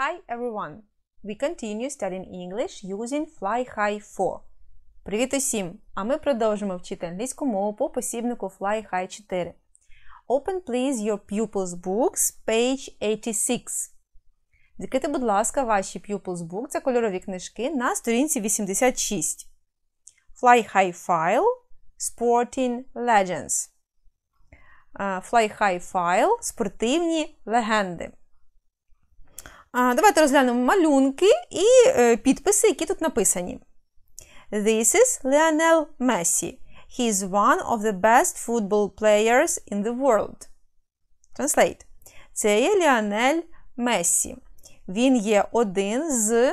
Hi everyone! We continue studying English using Fly High 4. Привіт усім! А ми продовжимо вчити англійську мову по посібнику Fly High 4. Open, please, your pupils' books, page 86. Закрити, будь ласка, ваші pupils' book це кольорові книжки на сторінці 86. Fly High File Sporting Legends. Fly High File Спортивні легенди. Давайте розглянемо малюнки і е, підписи, які тут написані. This is Lionel Messi. He is one of the best football players in the world. Translate. Це є Ліонель Месі. Він є один з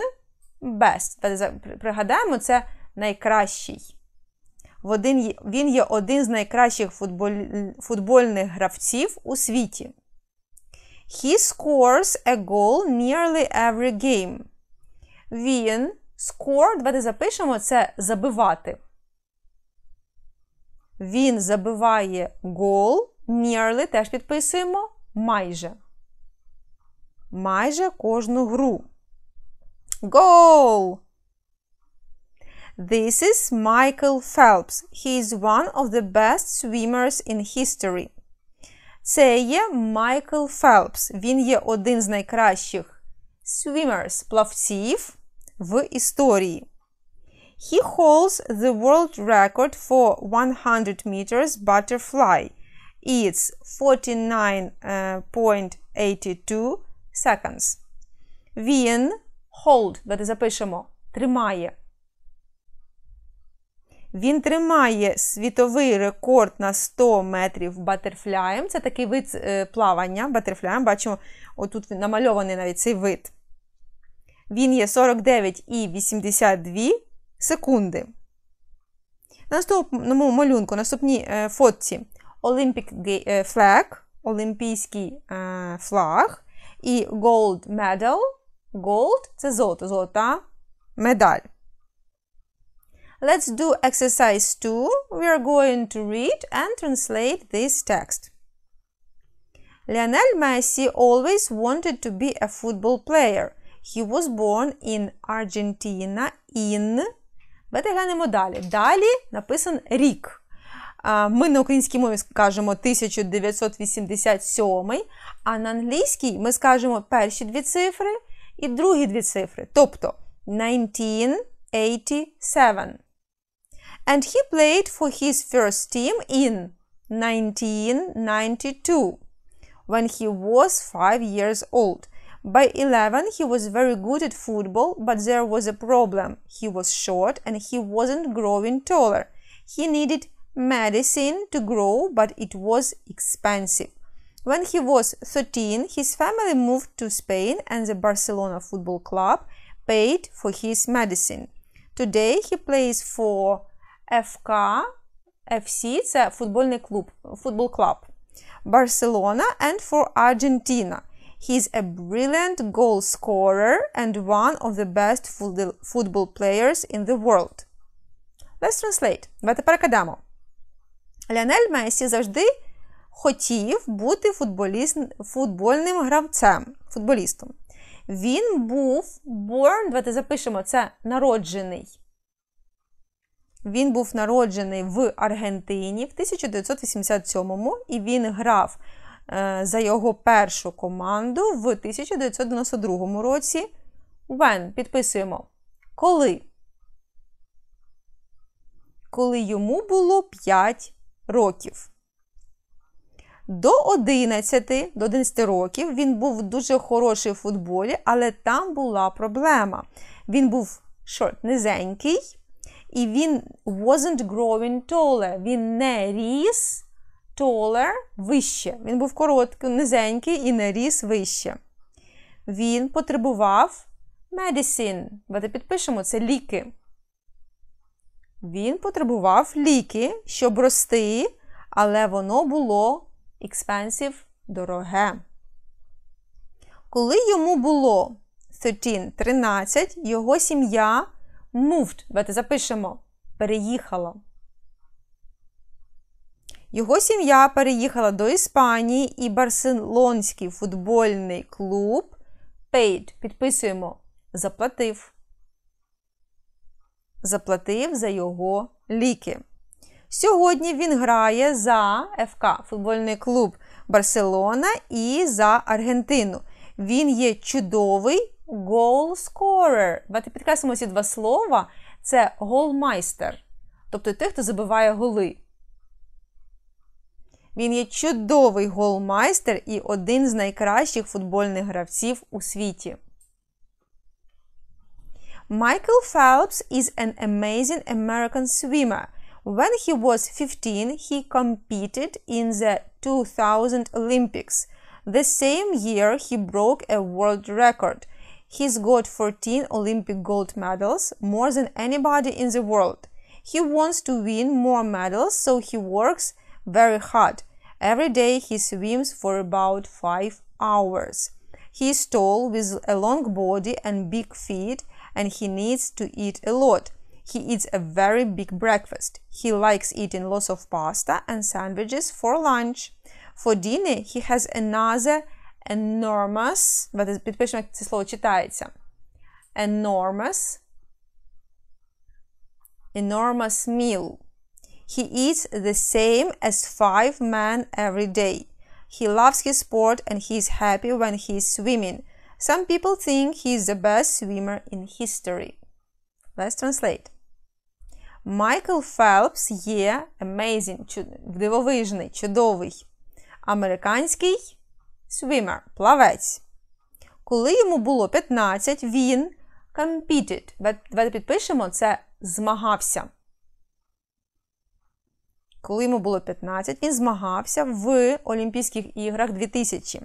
best. Пригадаємо, це найкращий. Він є один з найкращих футбольних гравців у світі. He scores a goal nearly every game. Він score, давайте запишемо це забивати. Він забиває гол. Nearly теж підписуємо майже. Майже кожну гру. Goal! This is Michael Phelps. He is one of the best swimmers in history це є Майкл Фелпс. Він є один з найкращих swimmers, плавців в історії. He holds the world record for 100 meters butterfly. It's 49.82 seconds. Він hold, Давайте запишемо, тримає він тримає світовий рекорд на 100 метрів батерфляєм. Це такий вид е, плавання батерфляєм. Бачимо, отут намальований навіть цей вид. Він є 49,82 секунди. На наступному малюнку, наступній е, фотці Olympic е, флаг, Олімпійський флаг і Gold Medal. Gold це золото, золота медаль. Let's do exercise 2. We are going to read and translate this text. Lionel Messi always wanted to be a football player. He was born in Argentina in... Давайте глянемо далі. Далі написан рік. Ми на українській мові скажемо 1987, а на англійській ми скажемо перші дві цифри і другі дві цифри. Тобто 1987. and he played for his first team in 1992 when he was 5 years old. By 11 he was very good at football, but there was a problem. He was short and he wasn't growing taller. He needed medicine to grow, but it was expensive. When he was 13, his family moved to Spain and the Barcelona Football Club paid for his medicine. Today he plays for ФК FC це футбольний клуб, футбол клуб. Барселона and for Argentina. He's a brilliant goal scorer and one of the best football players in the world. Let's translate. Давайте перекидамо. Ліонель Месі завжди хотів бути футболіст, футбольним гравцем, футболістом. Він був born, давайте запишемо це народжений. Він був народжений в Аргентині в 1987-му і він грав е, за його першу команду в 1992 році. When підписуємо. Коли? Коли йому було 5 років. До 11 до 11 років він був дуже хороший в футболі, але там була проблема. Він був шорт низенький. І він wasn't growing taller. Він не ріс taller вище. Він був короткий, низенький і не ріс вище. Він потребував medicine. Давайте підпишемо це ліки. Він потребував ліки, щоб рости, але воно було expensive, дороге. Коли йому було 13, його сім'я moved. Давайте запишемо. Переїхала. Його сім'я переїхала до Іспанії і барселонський футбольний клуб paid. Підписуємо. Заплатив. Заплатив за його ліки. Сьогодні він грає за ФК футбольний клуб Барселона і за Аргентину. Він є чудовий goal scorer. Давайте підкреслимо ці два слова. Це голмайстер, тобто тих, хто забиває голи. Він є чудовий голмайстер і один з найкращих футбольних гравців у світі. Michael Phelps is an amazing American swimmer. When he was 15, he competed in the 2000 Olympics. The same year he broke a world record. He's got 14 Olympic gold medals, more than anybody in the world. He wants to win more medals, so he works very hard. Every day he swims for about 5 hours. He's tall with a long body and big feet and he needs to eat a lot. He eats a very big breakfast. He likes eating lots of pasta and sandwiches for lunch. For dinner, he has another enormous, в это предпочтительное число читается, enormous, enormous meal. He eats the same as five men every day. He loves his sport and he is happy when he is swimming. Some people think he is the best swimmer in history. Let's translate. Michael Phelps, є amazing, чуд... дивовижний, чудовий, американський swimmer – плавець. Коли йому було 15, він competed. Давайте підпишемо це змагався. Коли йому було 15, він змагався в Олімпійських іграх 2000.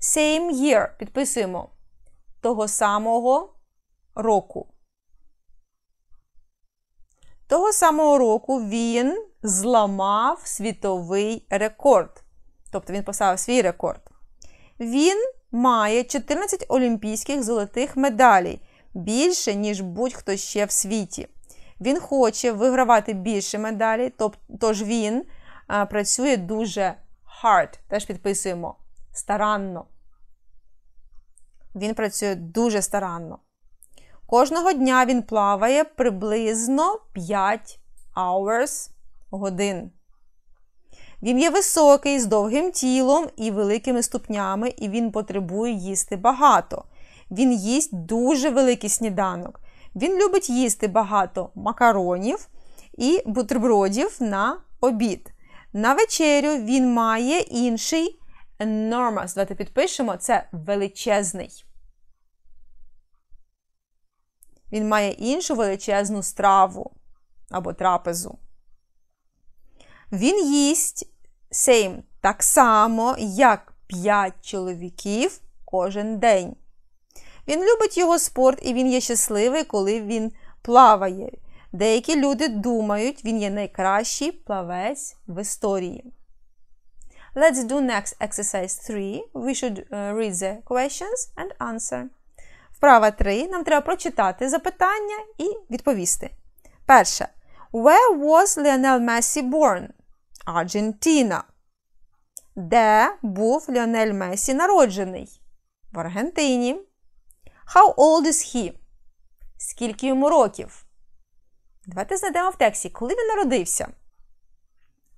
Same year підписуємо того самого року. Того самого року він зламав світовий рекорд. Тобто він поставив свій рекорд. Він має 14 олімпійських золотих медалей більше, ніж будь-хто ще в світі. Він хоче вигравати більше медалей, тож він працює дуже hard. Теж підписуємо старанно. Він працює дуже старанно. Кожного дня він плаває приблизно 5 hours годин. Він є високий, з довгим тілом і великими ступнями, і він потребує їсти багато. Він їсть дуже великий сніданок. Він любить їсти багато макаронів і бутербродів на обід. На вечерю він має інший enormous. Давайте підпишемо, це величезний. Він має іншу величезну страву або трапезу. Він їсть same, так само, як 5 чоловіків кожен день. Він любить його спорт і він є щасливий, коли він плаває. Деякі люди думають, він є найкращий плавець в історії. Let's do next exercise 3. We should е, read the questions and answer. Вправа 3. Нам треба прочитати запитання і відповісти. Перше. Where was Lionel Messi born? Аргентина, Де був Ліонель Месі народжений? В Аргентині. How old is he? Скільки йому років? Давайте знайдемо в тексті, коли він народився?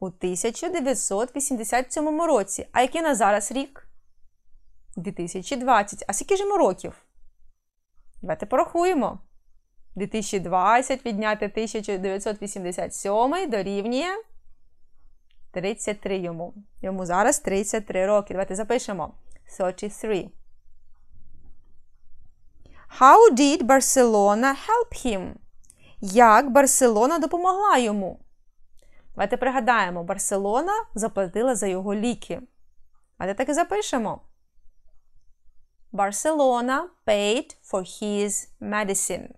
У 1987 році. А який на зараз рік? 2020. А скільки ж йому років? Давайте порахуємо. 2020 відняти 1987 дорівнює. 33 йому. Йому зараз 33 роки. Давайте запишемо. 33. How did Barcelona help him? Як Барселона допомогла йому? Давайте пригадаємо, Барселона заплатила за його ліки. Давайте так і запишемо. Барселона paid for his medicine.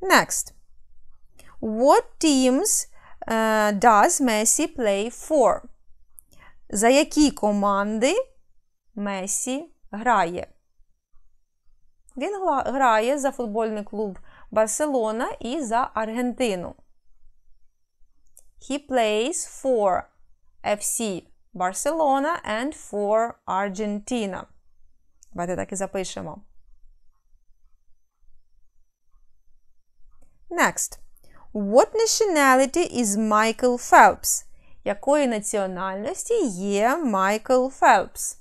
Next. What teams uh, does Messi play for? За які команди Месі грає? Він грає за футбольний клуб Барселона і за Аргентину. He plays for FC Barcelona and for Argentina. Давайте так і запишемо. Next. What nationality is Michael Phelps? Якої національності є Майкл Фелпс?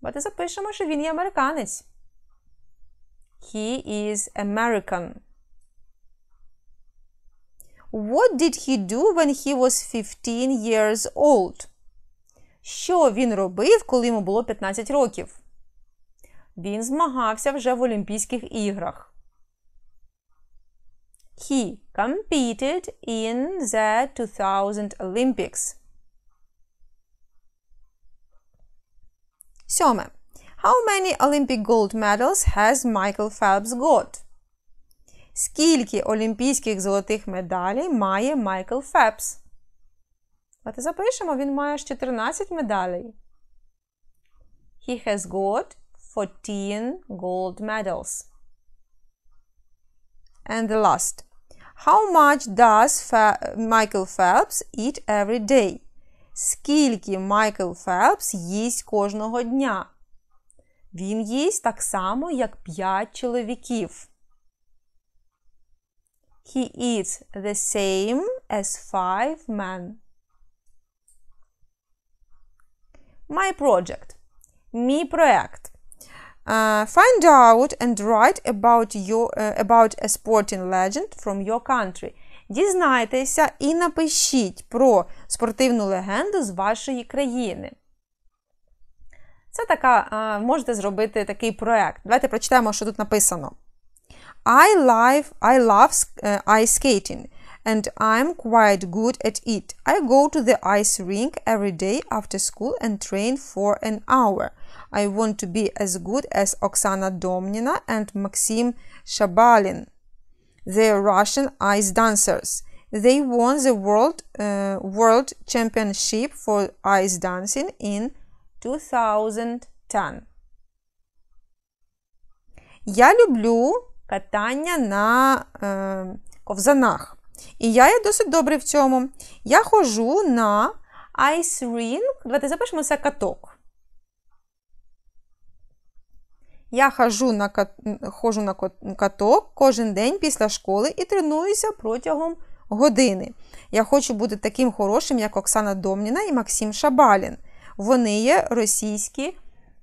Давайте запишемо, що він є американець. He is American. What did he do when he was 15 years old? Що він робив, коли йому було 15 років? Він змагався вже в Олімпійських іграх. He competed in the 2000 Olympics. Сьоме. How many Olympic gold medals has Michael Phelps got? Скільки олімпійських золотих медалей має Майкл Фепс? Давайте запишемо, він має 14 медалей. He has got 14 gold medals. And the last. How much does Michael Phelps eat every day? Скільки Майкл Фелпс їсть кожного дня? Він їсть так само, як 5 чоловіків. He eats the same as five men. My project. Мій проект. Uh, find out and write about, your, uh, about a sporting legend from your country. Дізнайтеся і напишіть про спортивну легенду з вашої країни. Це така, можете зробити такий проект. Давайте прочитаємо, що тут написано. I, live, I love е, ice skating. and I'm quite good at it. I go to the ice rink every day after school and train for an hour. I want to be as good as Oksana Domnina and Maxim Shabalin. They're Russian ice dancers. They won the world uh, world championship for ice dancing in 2010. Я люблю катання на ковзанах. Э, І я є досить добре в цьому. Я ходжу на ice Ring. Давайте запишемо це каток. Я хожу на хожу на каток кожен день після школи і тренуюся протягом години. Я хочу бути таким хорошим, як Оксана Домніна і Максим Шабалін. Вони є російські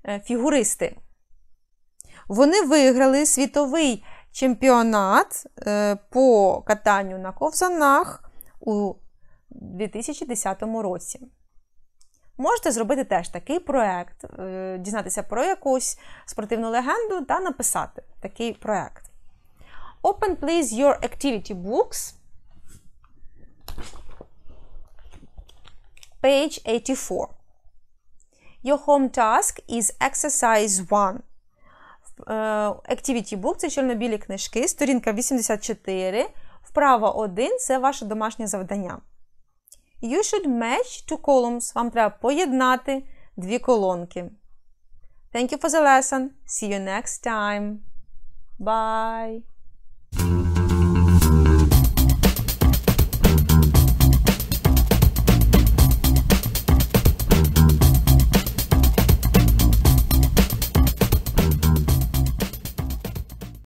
е, фігуристи. Вони виграли світовий чемпіонат е, по катанню на ковзанах у 2010 році. Можете зробити теж такий проєкт, е, дізнатися про якусь спортивну легенду та написати такий проєкт. Open please your activity books. Page 84. Your home task is exercise 1. Е, Activity Book це чорно-білі книжки, сторінка 84, Вправо 1 це ваше домашнє завдання. You should match two columns. Вам треба поєднати дві колонки. Thank you for the lesson. See you next time. Bye!